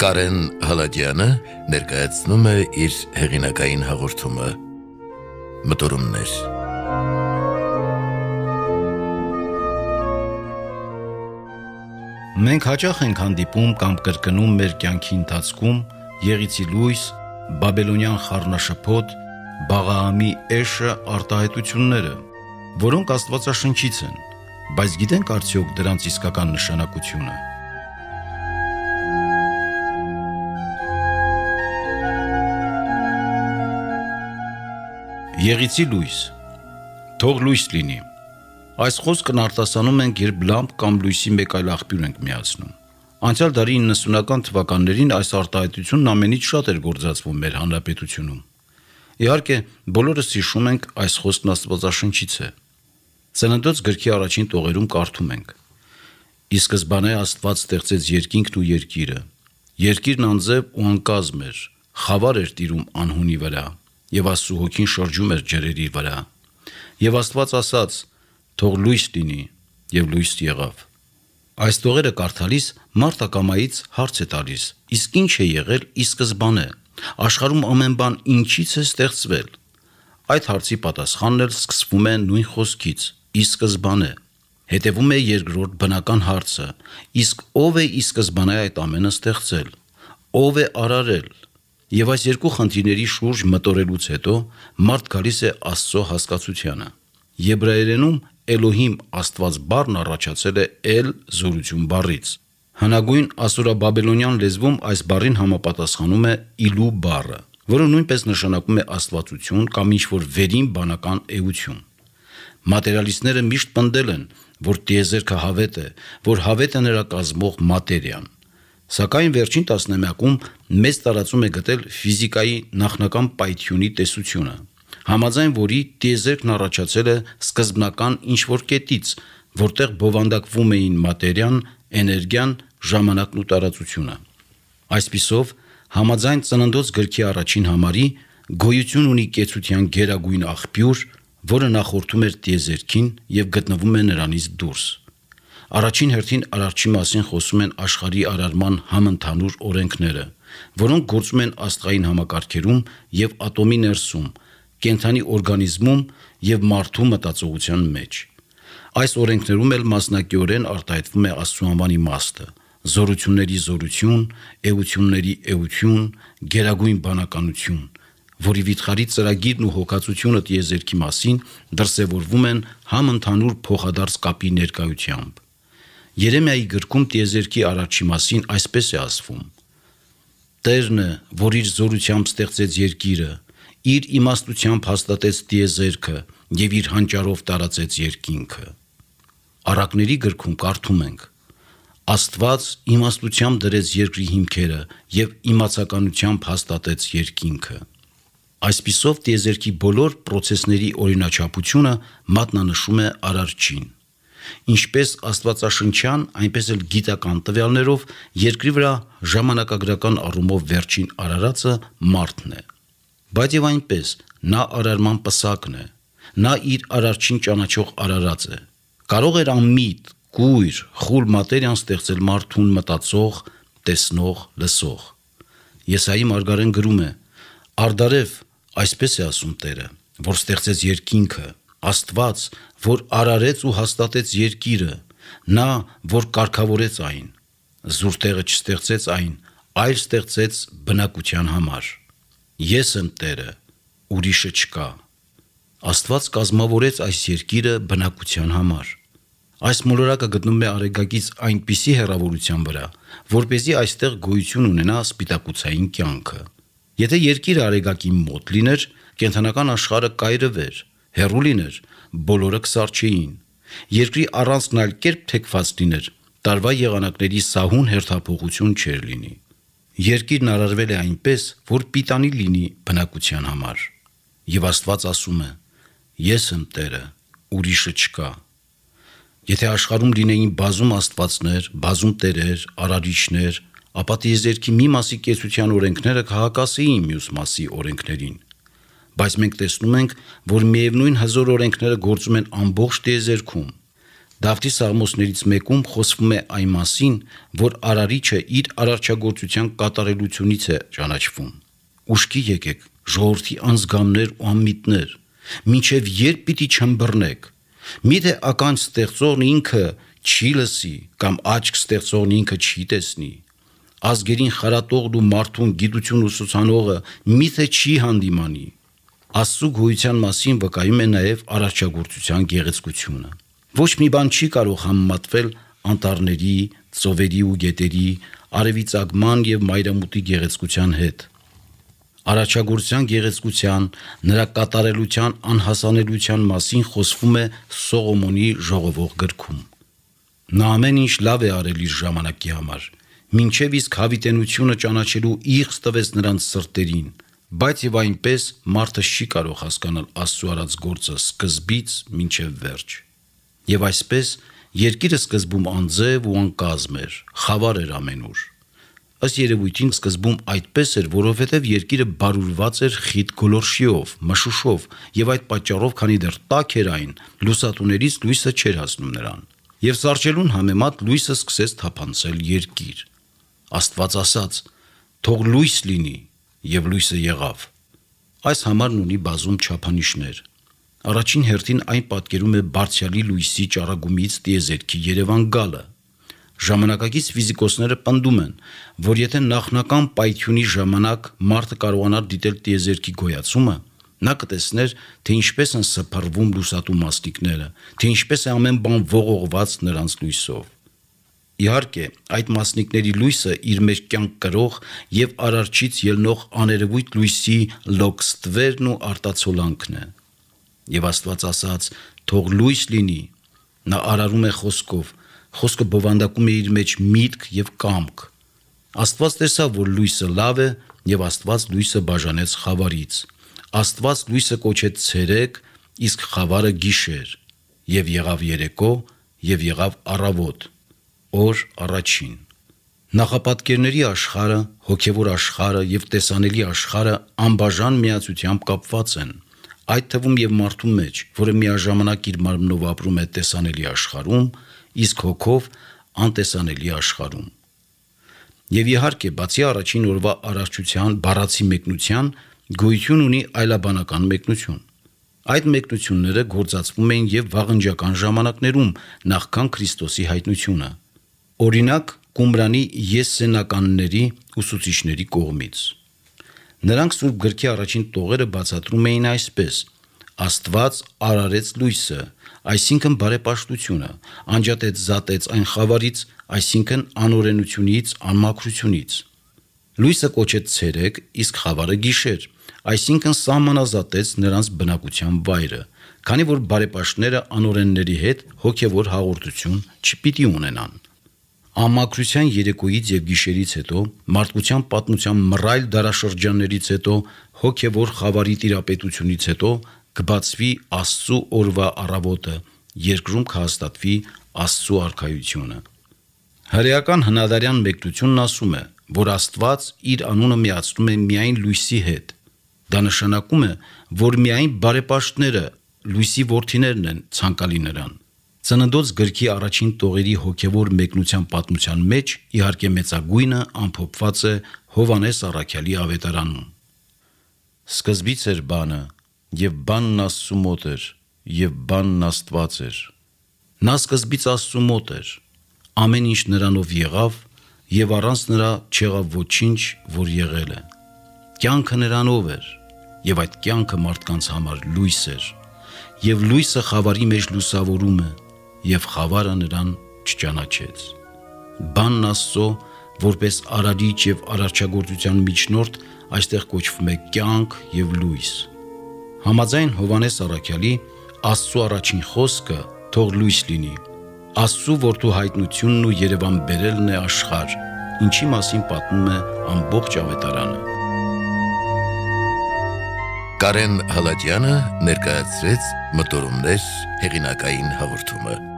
Կարեն Հալաջյանը ներկայացնում է իր հեղինակային հաղորդումը մտորումներ Մենք հաճախ ենք հանդիպում կամ կրկնում մեր կյանքի ընթացքում Եղիցի լույս, Բաբելոնյան խառնաշփոթ, Բաղաամի էշը արտահայտությունները, որոնք Աստվածաշնչից են, բայց գիտենք արդյոք դրանց իսկական նշանակությունը։ Եղիցի լույս։ Թող լույս լինի։ Այս խոսքն արտասանում ենք, երբ լամպ կամ լույսի մեկ այլ աղբյուր ենք միացնում։ Անցյալ դարի 90-ական թվականներին այս արտահայտությունն ամենից շատ էր գործածվում մեր հանրապետությունում։ Իհարկե, բոլորս հիշում ենք այս խոսքն Աստվածաշնչից է։ Սննդոց գրքի առաջին տողերում կարդում ենք. Ի սկզբանե Աստված ստեղծեց երկինքն ու երկիրը։ Երկիրն անձև ու անկազմ էր, խավար էր տիրում անհունի վրա եւ Աստծո հոգին շրջում էր ջրերի վրա։ Եվ Աստված ասաց. «Թող լույս լինի» եւ լույս եղավ։ Այս տողերը կարդալիս մարտակամայից հարց է տալիս. իսկ ինչ է եղել ի սկզբանե։ Աշխարհում ամեն բան ինչից է ստեղծվել։ Այդ հարցի պատասխանն էլ սկսվում է նույն խոսքից՝ ի սկզբանե։ Հետևում է երկրորդ բնական հարցը. իսկ ով է ի սկզբանե այդ ամենը ստեղծել։ Ով է արարել։ Եվ այս երկու խնդիրների շուրջ մտորելուց հետո մարդ գալիս է Աստծո հասկացությանը։ Եբրայերենում Էլոհիմ Աստված բառն առաջացել է Էլ զորություն բառից։ Հնագույն ասուրաբաբելոնյան լեզվում այս բառին համապատասխանում է Իլու բառը, որը նույնպես նշանակում է աստվածություն կամ ինչ-որ վերին բանական էություն։ Մատերիալիստները միշտ պնդել են, որ տիեզերքը հավետ է, որ հավետ է նրա կազմող մատերիան։ Սակայն վերջին տասնամյակում մեծ տարածում է գտել ֆիզիկայի նախնական պայթյունի տեսությունը, համաձայն որի տիեզերքն առաջացել է սկզբնական ինչ-որ կետից, որտեղ բովանդակվում էին մատերիան, էներգիան, ժամանակն ու տարածությունը։ Այսպիսով, համաձայն ծննդոց գրքի առաջին համարի գոյություն ունի կեցության գերագույն աղբյուր, որը նախորդում էր տիեզերքին եւ գտնվում է նրանից դուրս։ Առաջին հերթին արարչի մասին խոսում են աշխարհի արարման համընդհանուր օրենքները, որոնք գործում են աստղային համակարգերում եւ ատոմի ներսում, կենթանի օրգանիզմում եւ մարդու մտածողության մեջ։ Այս օրենքներում էլ մասնակիորեն արտահայտվում է Աստծո անվանի իմաստը՝ զորությունների զորություն, էությունների էություն, գերագույն բանականություն, որի վիթխարի ծրագիրն ու հոգացությունը տիեզերքի մասին դրսևորվում են համընդհանուր փոխադարձ կապի ներկայությամբ։ Երեմիայի գրքում տիեզերքի առաջի մասին այսպես է ասվում. Տերնը, որ իր զորությամբ ստեղծեց երկիրը, իր իմաստությամբ հաստատեց տիեզերքը եւ իր հանճարով տարածեց երկինքը։ Արակների գրքում կարդում ենք. Աստված իմաստությամբ դրեց երկրի հիմքերը եւ իմացականությամբ հաստատեց երկինքը։ Այսպիսով տիեզերքի բոլոր process-ների օրինաչափությունը մատնանշում է Արարչին ինչպես աստվածաշնչյան, այնպես էլ գիտական տվյալներով երկրի վրա ժամանակագրական առումով վերջին արարածը մարդն է։ Բայց եւ այնպես նա արարման պսակն է։ Նա իր արարչին ճանաչող արարած է։ Կարող էր ամիտ, կույր, խուլ մատերիան ստեղծել մարդուն մտածող, տեսնող, լսող։ Եսայի մարգարեն գրում է. Արդարև այսպես է ասում Տերը, որ ստեղծեց երկինքը, Աստված, որ արարեց ու հաստատեց երկիրը, նա, որ կարգավորեց այն, զուրտեղը չստեղծեց այն, այլ ստեղծեց բնակության համար։ Ես եմ Տերը, ուրիշը չկա։ Աստված կազմավորեց այս երկիրը բնակության համար։ Այս մոլորակը գտնում է Արեգակից այնպիսի հերավորության վրա, որ เป զի այստեղ գոյություն ունենա սպիտակուցային կյանքը։ Եթե երկիրը Արեգակին մոտ լիներ, կենթանական աշխարհը կայրվեր, հերու լիներ, բոլորը կսարչեին։ Երկրի առանցն այլ կերպ թեքված լիներ, տարվա եղանակների սահուն հերթափոխություն չեր լինի։ Երկիրն արարվել է այնպես, որ պիտանի լինի բնակության համար։ Եվ Աստված ասում է. Ես եմ Տերը, ուրիշը չկա։ Եթե աշխարհում լինեին բազում աստվածներ, բազում տերեր, արարիչներ, ապա տիեզերքի մի մասի կեցության օրենքները կհակասեին մյուս մասի օրենքներին բայց մենք տեսնում ենք, որ միևնույն հզոր օրենքները գործում են ամբողջ տիեզերքում։ Դավթի սաղմոսներից մեկում խոսվում է այն մասին, որ արարիչը իր արարչագործության կատարելությունից է ճանաչվում։ Ուշքի եկեք, ժողովրդի անզգամներ ու անմիտներ, ինչև երբ պիտի չմբռնեք։ Միթե ական ստեղծողն ինքը չի լսի կամ աչք ստեղծողն ինքը չի տեսնի ազգերին խարատողն ու մարդուն գիտություն ուսուցանողը միթե չի հանդիմանի Աստծո գոյության մասին վկայում է նաև արարչագործության գեղեցկությունը։ Ոչ մի բան չի կարող համեմատվել անտառների, ծովերի ու գետերի, արևի ցագման եւ մայրամուտի գեղեցկության հետ։ Արաչագործյան գեղեցկության, նրա կատարելության անհասանելիության մասին խոսվում է Սողոմոնի ժողովող գրքում։ Նա ամեն ինչ լավ է արել իր ժամանակի համար, ինչև իսկ հավիտենությունը ճանաչելու իղծ տվեց նրանց սրտերին բայց եւ այնպես մարդը չի կարող հասկանալ Աստծո արած գործը սկզբից մինչև վերջ։ Եվ այսպես երկիրը սկզբում անձև ու անկազմ էր, խավար էր ամենուր։ Ըս երևույթին սկզբում այդպես էր, որովհետև երկիրը բարուրված էր խիտ գոլորշիով, մշուշով, եւ այդ պատճառով, քանի դեռ տաք էր այն, լուսատուներից լույսը չէր հասնում նրան։ Եվ սարճելուն համեմատ լույսը սկսեց թափանցել երկիր։ Աստված ասաց. «Թող լույս լինի» եւ լույսը եղավ։ Այս համարն ունի բազում չափանիշներ։ Առաջին հերթին այն պատկերում է բարձյալի լույսի ճառագումից տիեզերքի Երևան գալը։ Ժամանակակից ֆիզիկոսները պնդում են, որ եթե նախնական պայթյունի ժամանակ մարդը կարողանար դիտել տիեզերքի գոյացումը, նա կտեսներ, թե ինչպես են սփռվում լուսատու մասնիկները, թե ինչպես է ամեն բան ողողված նրանց լույսով։ Իհարկե, այդ մասնիկների լույսը իր մեջ կյանք կրող եւ արարչից ելնող աներևույթ լույսի լոքստվերն ու արտացոլանքն է։ Եվ Աստված ասաց. «Թող լույս լինի»։ Նա արարում է խոսքով։ Խոսքը բովանդակում է իր մեջ միտք եւ կամք։ Աստված տեսավ, որ լույսը լավ է, եւ Աստված լույսը բաժանեց խավարից։ Աստված լույսը կոչեց ցերեկ, իսկ խավարը գիշեր։ Եվ եղավ երեկո, եւ եղավ առավոտ օր առաջին։ Նախապատկերների աշխարը, հոգևոր աշխարը եւ տեսանելի աշխարը անբաժան միացությամբ կապված են, այդ թվում եւ մարդու մեջ, որը միաժամանակ իր մարմնով ապրում է տեսանելի աշխարհում, իսկ հոգով անտեսանելի աշխարհում։ Եվ իհարկե, բացի առաջին օրվա առողջության բառացի մեկնության, գույություն ունի այլաբանական մեկնություն։ Այդ մեկնությունները գործածվում էին եւ վաղնջական ժամանակներում, նախքան Քրիստոսի հայտնությունը։ Օրինակ Կումրանի եսսենականների ուսուցիչների կողմից։ Նրանք Սուրբ գրքի առաջին տողերը բացատրում էին այսպես. Աստված արարեց լույսը, այսինքն բարեպաշտությունը, անջատեց զատեց այն խավարից, այսինքն անօրենությունից, անմաքրությունից։ Լույսը կոչեց ցերեկ, իսկ խավարը գիշեր, այսինքն սահմանազատեց նրանց բնակության վայրը, քանի որ բարեպաշտները անօրենների հետ հոգևոր հաղորդություն չպիտի ունենան։ Համակրության երեկոյից եւ գիշերից հետո, մարդկության պատմության մռայլ դարաշրջաններից հետո, հոգեվոր խավարի տիրապետությունից հետո կբացվի Աստծո օրվա առավոտը, երկրում կհաստատվի Աստծո արքայությունը։ Հրեական հնադարյան մեկնությունն ասում է, որ Աստված իր անունը միացնում է միայն լույսի հետ։ Դա նշանակում է, որ միայն բարեպաշտները, լույսի ворթիներն են ցանկալի նրան։ Ծննդոց գրքի առաջին տողերի հոգևոր մեկնության պատմության մեջ իհարկե մեծագույնը ամփոփված է Հովանես Արաքյալի ավետարանում։ Սկզբից էր բանը, եւ բանն Աստծո մոտ էր, եւ բանն Աստված էր։ Նա սկզբից Աստծո մոտ էր։ Ամեն ինչ նրանով եղավ եւ առանց նրա չեղավ ոչինչ, որ եղել է։ Կյանքը նրանով էր եւ այդ կյանքը մարդկանց համար լույս էր։ Եվ լույսը խավարի մեջ լուսավորում է եւ խավարը նրան չճանաչեց։ Բանն Աստծո, որպես արարիչ եւ արարչագործության միջնորդ, այստեղ կոչվում է կյանք եւ լույս։ Համաձայն Հովանես Առաքյալի Աստծո առաջին խոսքը թող լույս լինի։ Աստծո որդու հայտնությունն ու Երևան բերելն է աշխարհ, ինչի մասին պատմում է ամբողջ ավետարանը։ Կարեն Հալատյանը ներկայացրեց մտորումներ հեղինակային հաղորդումը։